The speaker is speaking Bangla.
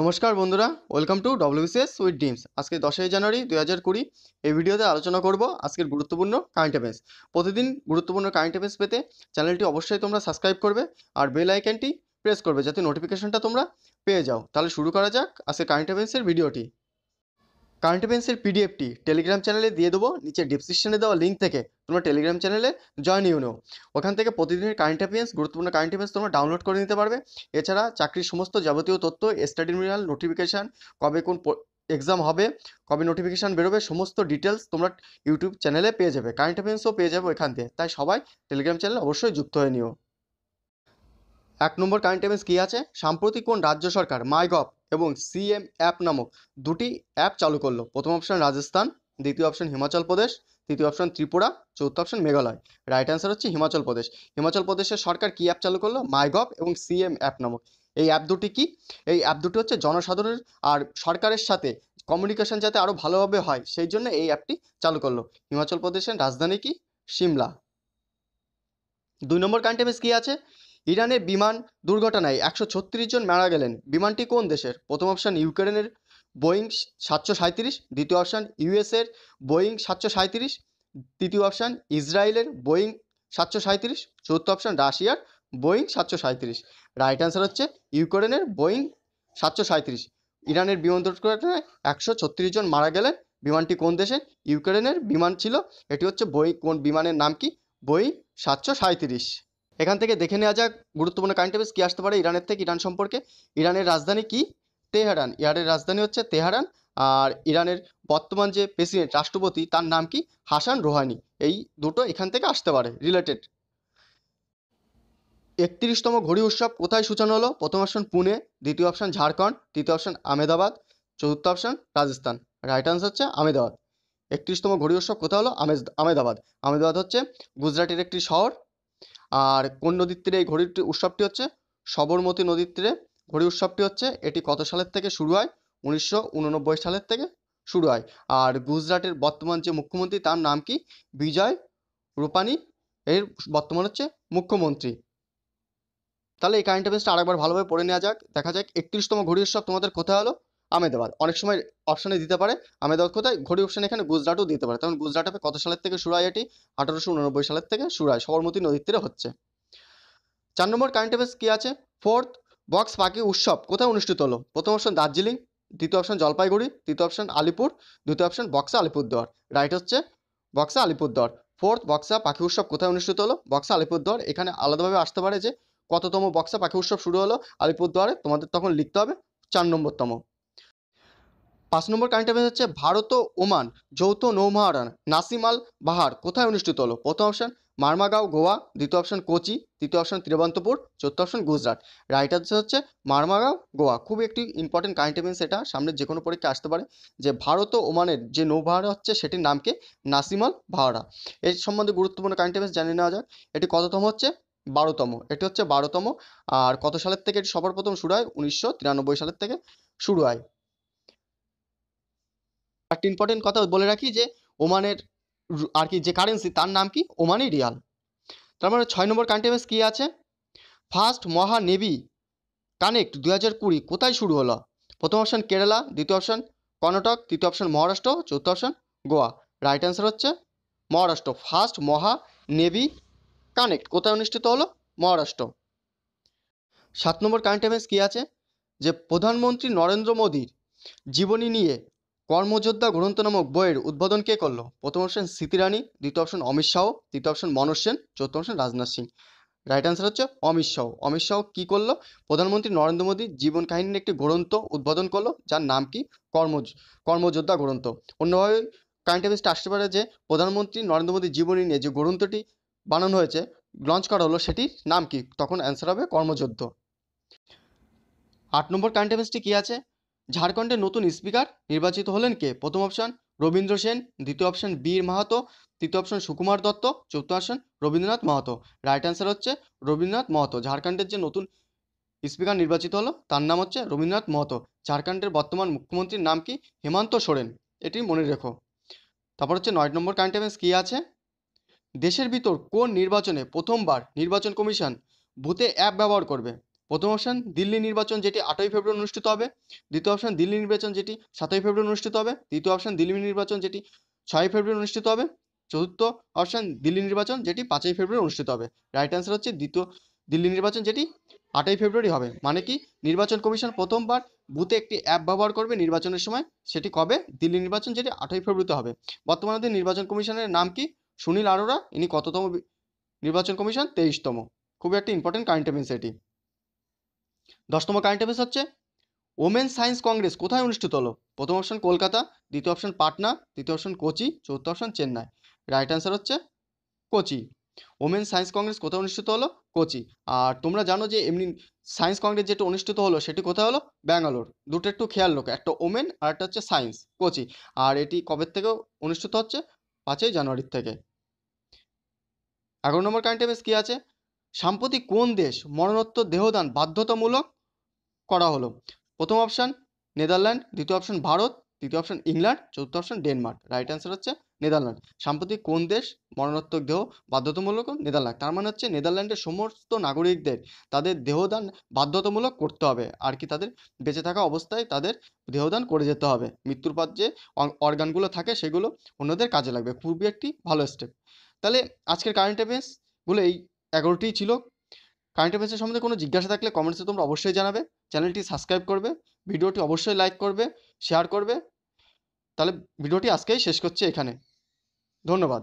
নমস্কার বন্ধুরা ওয়েলকাম টু ডব্লিউবিসিএস উইথ ডিমস আজকে দশই জানুয়ারি দু হাজার কুড়ি এই ভিডিওতে আলোচনা করব আজকের গুরুত্বপূর্ণ কারেন্ট অ্যাফেয়ার্স প্রতিদিন গুরুত্বপূর্ণ কারেন্ট অ্যাফেয়ার্স পেতে চ্যানেলটি অবশ্যই তোমরা সাবস্ক্রাইব করবে আর বেল আইকনটি প্রেস করবে যাতে নোটিফিকেশনটা তোমরা পেয়ে যাও তাহলে শুরু করা যাক আজকে কারেন্ট অ্যাফেয়ার্সের ভিডিওটি কারেন্ট অ্যাফেন্সের পিডিএফটি টেলিগ্রাম চ্যানেলে দিয়ে দেবো নিচে ডিসক্রিপশনে দেওয়া লিঙ্ক থেকে তোমরা টেলিগ্রাম চ্যানেলে জয়েন ইউনো ওখান থেকে প্রতিদিনের কারেন্ট অ্যাফেন্স গুরুত্বপূর্ণ কারেন্ট অ্যাফেন্স তোমরা ডাউনলোড করে নিতে পারবে এছাড়া চাকরির সমস্ত যাবতীয় তথ্য স্টাডি মিনাল নোটিফিকেশান কবে কোন এক্সাম হবে কবে নোটিফিকেশান বেরোবে সমস্ত ডিটেলস তোমরা ইউটিউব চ্যানেলে পেয়ে যাবে কারেন্ট অ্যাফেন্সও পেয়ে যাবে এখান থেকে তাই সবাই টেলিগ্রাম চ্যানেলে অবশ্যই যুক্ত হয়ে নিও এক নম্বর কারেন্ট অ্যাফেন্স কী আছে সাম্প্রতিক কোন রাজ্য সরকার মাইগভ এবং সিএম অ্যাপ নামক দুটি অ্যাপ চালু করলো প্রথম অপশন রাজস্থান দ্বিতীয় অপশন হিমাচল প্রদেশ তৃতীয় অপশন ত্রিপুরা চতুর্থ অপশন মেঘালয় রাইট অ্যান্সার হচ্ছে হিমাচল প্রদেশ হিমাচল প্রদেশের সরকার কী অ্যাপ চালু করলো মাইগভ এবং সিএম অ্যাপ নামক এই অ্যাপ দুটি কি এই অ্যাপ দুটি হচ্ছে জনসাধারণের আর সরকারের সাথে কমিউনিকেশন যাতে আরও ভালোভাবে হয় সেই জন্য এই অ্যাপটি চালু করলো হিমাচল প্রদেশের রাজধানী কি সিমলা দুই নম্বর কান্ট্রি কি আছে ইরানে বিমান দুর্ঘটনায় একশো ছত্রিশ জন মারা গেলেন বিমানটি কোন দেশের প্রথম অপশান ইউক্রেনের বোয়িং সাতশো সাঁত্রিশ দ্বিতীয় অপশান ইউএসের বোয়িং সাতশো সাঁত্রিশ তৃতীয় অপশান ইসরায়েলের বোয়িং সাতশো সাঁত্রিশ চতুর্থ অপশান রাশিয়ার বোয়িং সাতশো সাঁত্রিশ রাইট অ্যান্সার হচ্ছে ইউক্রেনের বোয়িং সাতশো সাঁত্রিশ ইরানের বিমান দুর্ঘটনায় একশো ছত্রিশ জন মারা গেলেন বিমানটি কোন দেশের ইউক্রেনের বিমান ছিল এটি হচ্ছে বই কোন বিমানের নাম কি বই সাতশো সাঁত্রিশ এখান থেকে দেখে নেওয়া যাক গুরুত্বপূর্ণ কারেন্ট অ্যাফেয়ার্স কী আসতে পারে ইরানের থেকে ইরান সম্পর্কে ইরানের রাজধানী কি তেহরান ইরানের রাজধানী হচ্ছে তেহরান আর ইরানের বর্তমান যে প্রেসিডেন্ট রাষ্ট্রপতি তার নাম কি হাসান রোহানি এই দুটো এখান থেকে আসতে পারে রিলেটেড একত্রিশতম ঘড়ি উৎসব কোথায় সূচনা হলো প্রথম অপশন পুনে দ্বিতীয় অপশন ঝাড়খণ্ড তৃতীয় অপশন আহমেদাবাদ চতুর্থ অপশন রাজস্থান রাইট আনসার হচ্ছে আহমেদাবাদ একত্রিশতম ঘড়ি উৎসব কোথায় হলো আমেদাবাদ আহমেদাবাদ হচ্ছে গুজরাটের একটি শহর আর কোন নদীর তীরে এই ঘড়ি উৎসবটি হচ্ছে সবরমতী নদীর তীরে ঘড়ি উৎসবটি হচ্ছে এটি কত সালের থেকে শুরু হয় উনিশশো সালের থেকে শুরু হয় আর গুজরাটের বর্তমান যে মুখ্যমন্ত্রী তার নাম কি বিজয় রূপানি এর বর্তমান হচ্ছে মুখ্যমন্ত্রী তাহলে এই কারেন্ট বেশ আরেকবার ভালোভাবে পড়ে নেওয়া যাক দেখা যাক একত্রিশতম ঘড়ি উৎসব তোমাদের কোথায় হলো আমেদাবাদ অনেক সময় অপশানে দিতে পারে আমেদাবাদ কোথায় ঘড়ি অপশানে এখানে গুজরাটও দিতে পারে তখন গুজরাটে কত সালের থেকে শুরু হয় এটি আঠারোশো সালের থেকে শুরু হয় সবরমতী নদীর তীরে হচ্ছে চার নম্বর কারেন্ট অ্যাফেয়ার্স কী আছে ফোর্থ বক্স পাখি উৎসব কোথায় অনুষ্ঠিত হলো প্রথম অপশন দার্জিলিং দ্বিতীয় অপশন জলপাইগুড়ি তৃতীয় অপশন আলিপুর দ্বিতীয় অপশন বক্সা আলিপুরদুয়ার রাইট হচ্ছে বক্সা আলিপুরদুয়ার ফোর্থ বক্সা পাখি উৎসব কোথায় অনুষ্ঠিত হলো বক্সা আলিপুরদুয়ার এখানে আলাদাভাবে আসতে পারে যে কততম বক্সা পাখি উৎসব শুরু হলো আলিপুরদুয়ারে তোমাদের তখন লিখতে হবে চার নম্বরতম পাঁচ নম্বর কারেন্ট অ্যাফেয়ার্স হচ্ছে ভারত ও ওমান যৌথ নৌমহারান নাসিমাল বাহার কোথায় অনুষ্ঠিত হলো প্রথম অপশন মার্মাগাঁও গোয়া দ্বিতীয় অপশন কোচি তৃতীয় অপশন তিরুবন্তপুর চতুর্থ অপশন গুজরাট রাইট অ্যান্সার হচ্ছে মার্মাগাঁও গোয়া খুব একটি ইম্পর্টেন্ট কারেন্ট অ্যাফেয়ার্স এটা সামনে যে কোনো পরীক্ষা আসতে পারে যে ভারত ও ওমানের যে নৌভাড়া হচ্ছে সেটির নামকে নাসিমাল ভাড়া এর সম্বন্ধে গুরুত্বপূর্ণ কারেন্ট অ্যাফেয়ার্স জানিয়ে নেওয়া যাক এটি কততম হচ্ছে বারোতম এটি হচ্ছে বারোতম আর কত সালের থেকে এটি সবার প্রথম শুরু হয় উনিশশো সালের থেকে শুরু হয় একটা ইম্পর্টেন্ট কথা বলে রাখি যে ওমানের আর কি যে কারেন্সি তার নাম কি ওমানি রিয়াল তার মানে ছয় নম্বর কন্টেমেস কী আছে ফার্স্ট মহানেভি কানেক্ট দু হাজার কুড়ি কোথায় শুরু হলো প্রথম অপশান কেরালা দ্বিতীয় অপশান কর্ণাটক তৃতীয় অপশান মহারাষ্ট্র চতুর্থ অপশান গোয়া রাইট অ্যান্সার হচ্ছে Maharashtra first Maha navy connect কোথায় অনুষ্ঠিত হলো মহারাষ্ট্র সাত নম্বর কারেন্ট কী আছে যে প্রধানমন্ত্রী নরেন্দ্র মোদীর জীবনী নিয়ে কর্মযোদ্ধা গ্রন্থ নামক বইয়ের উদ্বোধন কে করলো প্রথম অপশন স্মৃতি রানী দ্বিতীয় অপশন অমিত শাহ তৃতীয় অপশন মনোজ সেন চতুর্থ option Rajnath Singh right answer হচ্ছে অমিত শাহ অমিত শাহ কী করলো প্রধানমন্ত্রী নরেন্দ্র মোদী জীবন কাহিনীর একটি গ্রন্থ উদ্বোধন করলো যার নাম কি কর্ম কর্মযোদ্ধা গ্রন্থ অন্যভাবে কারেন্ট আসতে পারে যে প্রধানমন্ত্রী নরেন্দ্র মোদীর জীবনী নিয়ে যে গ্রন্থটি বানানো হয়েছে লঞ্চ করা হলো সেটির নাম কি তখন অ্যান্সার হবে কর্মযোদ্ধ আট নম্বর কারেন্ট অ্যাফেয়ার্সটি কী আছে ঝাড়খণ্ডের নতুন স্পিকার নির্বাচিত হলেন কে প্রথম অপশন রবীন্দ্র সেন দ্বিতীয় অপশন বীর মাহাতো তৃতীয় অপশন সুকুমার দত্ত চতুর্থ option Rabindranath Mahato right answer হচ্ছে রবীন্দ্রনাথ মাহাতো ঝাড়খণ্ডের যে নতুন স্পিকার নির্বাচিত হলো তার নাম হচ্ছে রবীন্দ্রনাথ মাহাতো ঝাড়খণ্ডের বর্তমান মুখ্যমন্ত্রীর নাম কি হেমন্ত সোরেন এটি মনে রেখো তারপর হচ্ছে নয় নম্বর কারেন্ট অ্যাফেয়ার্স কী আছে দেশের ভিতর কোন নির্বাচনে প্রথমবার নির্বাচন কমিশন ভূতে অ্যাপ ব্যবহার করবে প্রথম অপশান দিল্লি নির্বাচন যেটি আটই ফেব্রুয়ারি অনুষ্ঠিত হবে দ্বিতীয় অপশান দিল্লি নির্বাচন যেটি সাতই ফেব্রুয়ারি অনুষ্ঠিত হবে তৃতীয় অপশান দিল্লি নির্বাচন যেটি ছয়ই ফেব্রুয়ারি অনুষ্ঠিত হবে চতুর্থ অপশান দিল্লি নির্বাচন যেটি পাঁচই ফেব্রুয়ারি অনুষ্ঠিত হবে রাইট অ্যান্সার হচ্ছে দ্বিতীয় দিল্লি নির্বাচন যেটি আটই ফেব্রুয়ারি হবে মানে কি নির্বাচন কমিশন প্রথমবার বুথে একটি অ্যাপ ব্যবহার করবে নির্বাচনের সময় সেটি কবে দিল্লি নির্বাচন যেটি আটই ফেব্রুয়ারিতে হবে বর্তমানে নির্বাচন কমিশনের নাম কি সুনীল আরোরা ইনি কততম নির্বাচন কমিশন তেইশতম খুব একটি ইম্পর্টেন্ট কারেন্ট অ্যাফেয়ার্স এটি দশতম কারেন্ট অ্যাফেয়ার্স হচ্ছে ওমেন সায়েন্স কংগ্রেস কোথায় অনুষ্ঠিত হলো প্রথম অপশন কলকাতা দ্বিতীয় অপশন পাটনা তৃতীয় অপশন কোচি চতুর্থ অপশন চেন্নাই রাইট অ্যান্সার হচ্ছে কোচি ওমেন সায়েন্স কংগ্রেস কোথায় অনুষ্ঠিত হলো কোচি আর তোমরা জানো যে এমনি সায়েন্স কংগ্রেস যেটা অনুষ্ঠিত হলো সেটি কোথায় হলো ব্যাঙ্গালোর দুটো একটু খেয়াল লোক একটা ওমেন আর একটা হচ্ছে সায়েন্স কোচি আর এটি কবে থেকে অনুষ্ঠিত হচ্ছে পাঁচই জানুয়ারির থেকে এগারো নম্বর কারেন্ট অ্যাফেয়ার্স কী আছে সাম্প্রতিক কোন দেশ মরণোত্তর দেহদান বাধ্যতামূলক করা হলো প্রথম অপশান নেদারল্যান্ড দ্বিতীয় অপশান ভারত তৃতীয় অপশান ইংল্যান্ড চতুর্থ অপশান ডেনমার্ক রাইট অ্যান্সার হচ্ছে নেদারল্যান্ড সাম্প্রতিক কোন দেশ মরণোত্তর দেহ বাধ্যতামূলক নেদারল্যান্ড তার মানে হচ্ছে নেদারল্যান্ডের সমস্ত নাগরিকদের তাদের দেহদান বাধ্যতামূলক করতে হবে আর কি তাদের বেঁচে থাকা অবস্থায় তাদের দেহদান করে যেতে হবে মৃত্যুর পর যে অর্গানগুলো থাকে সেগুলো অন্যদের কাজে লাগবে খুবই একটি ভালো স্টেপ তাহলে আজকের কারেন্ট অ্যাফেয়ার্সগুলো এই এগারোটিই ছিল কারেন্ট অ্যাফেয়ার্সের সম্বন্ধে কোনো জিজ্ঞাসা থাকলে কমেন্টসে তোমরা অবশ্যই জানাবে চ্যানেলটি সাবস্ক্রাইব করবে ভিডিওটি অবশ্যই লাইক করবে শেয়ার করবে তাহলে ভিডিওটি আজকেই শেষ করছি এখানে ধন্যবাদ